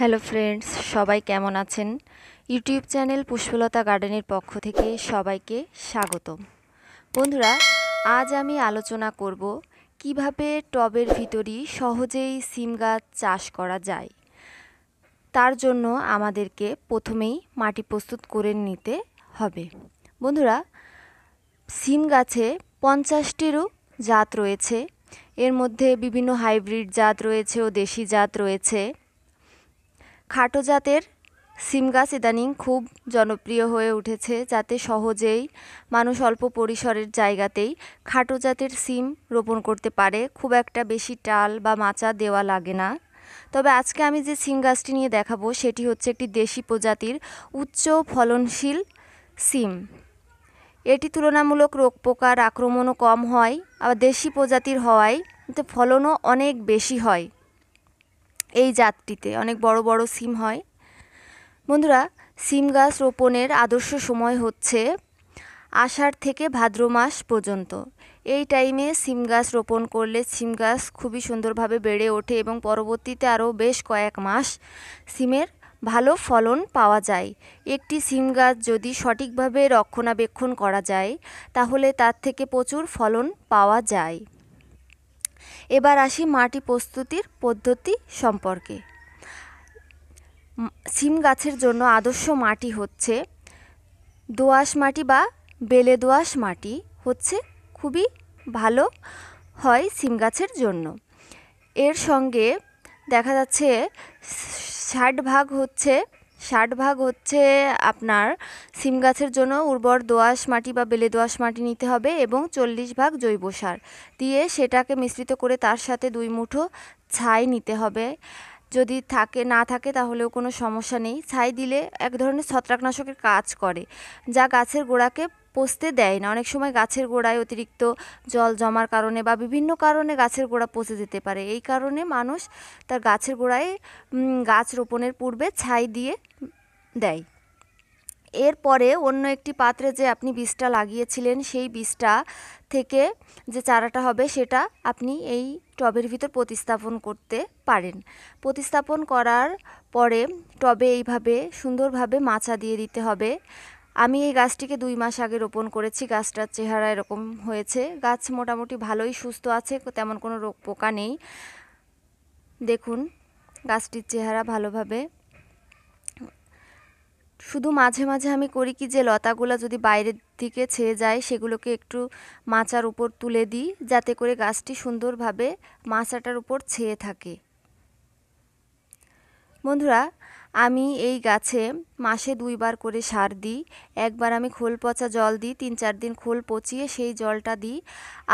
hello friends সবাই কেমন আছেন ইউটিউব চ্যানেল পুষ্পলতা গার্ডেনের পক্ষ থেকে সবাইকে স্বাগতম বন্ধুরা আজ আমি আলোচনা করব কিভাবে টবের ভিতরই সহজেই সিম গাছ চাষ করা যায় তার জন্য আমাদেরকে প্রথমেই মাটি প্রস্তুত করে নিতে হবে বন্ধুরা সিম গাছে পঞ্চাশটিরও জাত রয়েছে এর মধ্যে বিভিন্ন হাইব্রিড জাত রয়েছে ও দেশি জাত রয়েছে খাটো জাতের সিম গাছ ইদানিং খুব জনপ্রিয় হয়ে উঠেছে যাতে সহজেই মানুষ অল্প পরিসরের জায়গাতেই খাটো জাতের সিম রোপণ করতে পারে খুব একটা বেশি টাল বা মাচা দেওয়া লাগে না তবে আজকে আমি যে সিম গাছটি নিয়ে দেখাবো সেটি হচ্ছে একটি দেশি প্রজাতির উচ্চ ফলনশীল সিম এটি তুলনামূলক রোগ পোকার আক্রমণও কম হয় আবার দেশি প্রজাতির হওয়ায় ফলনও অনেক বেশি হয় এই জাতটিতে অনেক বড় বড় সিম হয় বন্ধুরা সিম গাছ রোপণের আদর্শ সময় হচ্ছে আষাঢ় থেকে ভাদ্র মাস পর্যন্ত এই টাইমে সিম গাছ রোপণ করলে সিম গাছ খুবই সুন্দরভাবে বেড়ে ওঠে এবং পরবর্তীতে আরও বেশ কয়েক মাস সিমের ভালো ফলন পাওয়া যায় একটি সিম গাছ যদি সঠিকভাবে রক্ষণাবেক্ষণ করা যায় তাহলে তার থেকে প্রচুর ফলন পাওয়া যায় এবার আসি মাটি প্রস্তুতির পদ্ধতি সম্পর্কে সিম গাছের জন্য আদর্শ মাটি হচ্ছে দোআঁশ মাটি বা বেলে দোআঁশ মাটি হচ্ছে খুবই ভালো হয় সিম গাছের জন্য এর সঙ্গে দেখা যাচ্ছে ষাট ভাগ হচ্ছে ষাট ভাগ হচ্ছে আপনার সিম গাছের জন্য উর্বর দোআঁশ মাটি বা বেলে দোআঁশ মাটি নিতে হবে এবং চল্লিশ ভাগ জৈব সার দিয়ে সেটাকে মিশ্রিত করে তার সাথে দুই মুঠো ছাই নিতে হবে যদি থাকে না থাকে তাহলেও কোনো সমস্যা নেই ছাই দিলে এক ধরনের ছত্রাকনাশকের কাজ করে যা গাছের গোড়াকে পচতে দেয় না অনেক সময় গাছের গোড়ায় অতিরিক্ত জল জমার কারণে বা বিভিন্ন কারণে গাছের গোড়া পচে যেতে পারে এই কারণে মানুষ তার গাছের গোড়ায় গাছ রোপণের পূর্বে ছাই দিয়ে দেয় এরপরে অন্য একটি পাত্রে যে আপনি বীজটা লাগিয়েছিলেন সেই বীজটা থেকে যে চারাটা হবে সেটা আপনি এই টবের ভিতর প্রতিস্থাপন করতে পারেন প্রতিস্থাপন করার পরে টবে এইভাবে সুন্দরভাবে মাছা দিয়ে দিতে হবে আমি এই গাছটিকে দুই মাস আগে রোপণ করেছি গাছটার চেহারা এরকম হয়েছে গাছ মোটামুটি ভালোই সুস্থ আছে তেমন কোনো রোগ পোকা নেই দেখুন গাছটির চেহারা ভালোভাবে শুধু মাঝে মাঝে আমি করি কি যে লতাগুলো যদি বাইরের দিকে ছেয়ে যায় সেগুলোকে একটু মাচার উপর তুলে দিই যাতে করে গাছটি সুন্দরভাবে মাচাটার উপর ছেয়ে থাকে বন্ধুরা আমি এই গাছে মাসে দুইবার করে সার দিই একবার আমি খোল পচা জল দিই তিন চার দিন খোল পচিয়ে সেই জলটা দিই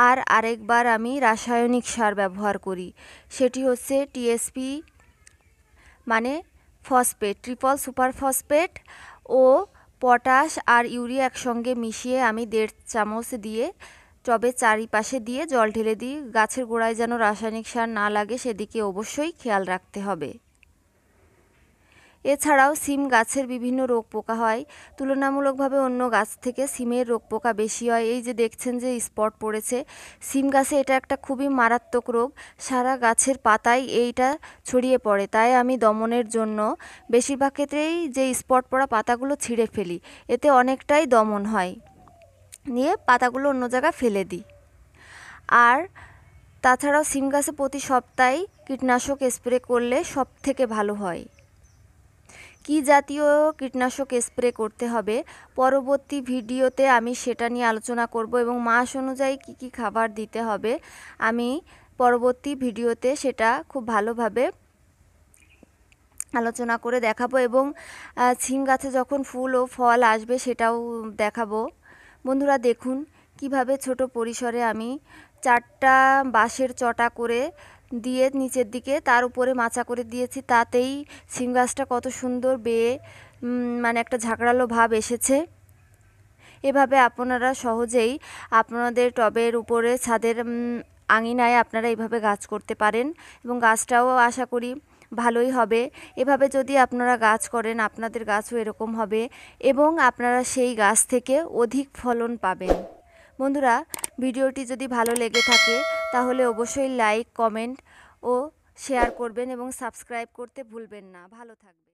আর আরেকবার আমি রাসায়নিক সার ব্যবহার করি সেটি হচ্ছে টিএসপি মানে ফসফেট ট্রিপল সুপার ফসফেট ও পটাশ আর ইউরিয়া একসঙ্গে মিশিয়ে আমি দেড় চামচ দিয়ে টবে চারিপাশে দিয়ে জল ঢেলে দিই গাছের গোড়ায় যেন রাসায়নিক সার না লাগে সেদিকে অবশ্যই খেয়াল রাখতে হবে এছাড়াও সিম গাছের বিভিন্ন রোগ পোকা হয় তুলনামূলকভাবে অন্য গাছ থেকে সিমের রোগ পোকা বেশি হয় এই যে দেখছেন যে স্পট পড়েছে সিম গাছে এটা একটা খুবই মারাত্মক রোগ সারা গাছের পাতায় এইটা ছড়িয়ে পড়ে তাই আমি দমনের জন্য বেশিরভাগ ক্ষেত্রেই যে স্পট পড়া পাতাগুলো ছিঁড়ে ফেলি এতে অনেকটাই দমন হয় নিয়ে পাতাগুলো অন্য জায়গায় ফেলে দিই আর তাছাড়াও সিম গাছে প্রতি সপ্তাহে কীটনাশক স্প্রে করলে সব থেকে ভালো হয় কি জাতীয় কীটনাশক স্প্রে করতে হবে পরবর্তী ভিডিওতে আমি সেটা নিয়ে আলোচনা করব এবং মাস অনুযায়ী কি কি খাবার দিতে হবে আমি পরবর্তী ভিডিওতে সেটা খুব ভালোভাবে আলোচনা করে দেখাবো এবং ছিম গাছে যখন ফুল ও ফল আসবে সেটাও দেখাবো বন্ধুরা দেখুন কিভাবে ছোট পরিসরে আমি চারটা বাঁশের চটা করে দিয়ে নিচের দিকে তার উপরে মাচা করে দিয়েছি তাতেই সিম গাছটা কত সুন্দর বেয়ে মানে একটা ঝাঁকড়ালো ভাব এসেছে এভাবে আপনারা সহজেই আপনাদের টবের উপরে ছাদের আঙিনায় আপনারা এভাবে গাছ করতে পারেন এবং গাছটাও আশা করি ভালোই হবে এভাবে যদি আপনারা গাছ করেন আপনাদের গাছও এরকম হবে এবং আপনারা সেই গাছ থেকে অধিক ফলন পাবেন বন্ধুরা ভিডিওটি যদি ভালো লেগে থাকে তাহলে অবশ্যই লাইক কমেন্ট ও শেয়ার করবেন এবং সাবস্ক্রাইব করতে ভুলবেন না ভালো থাকবেন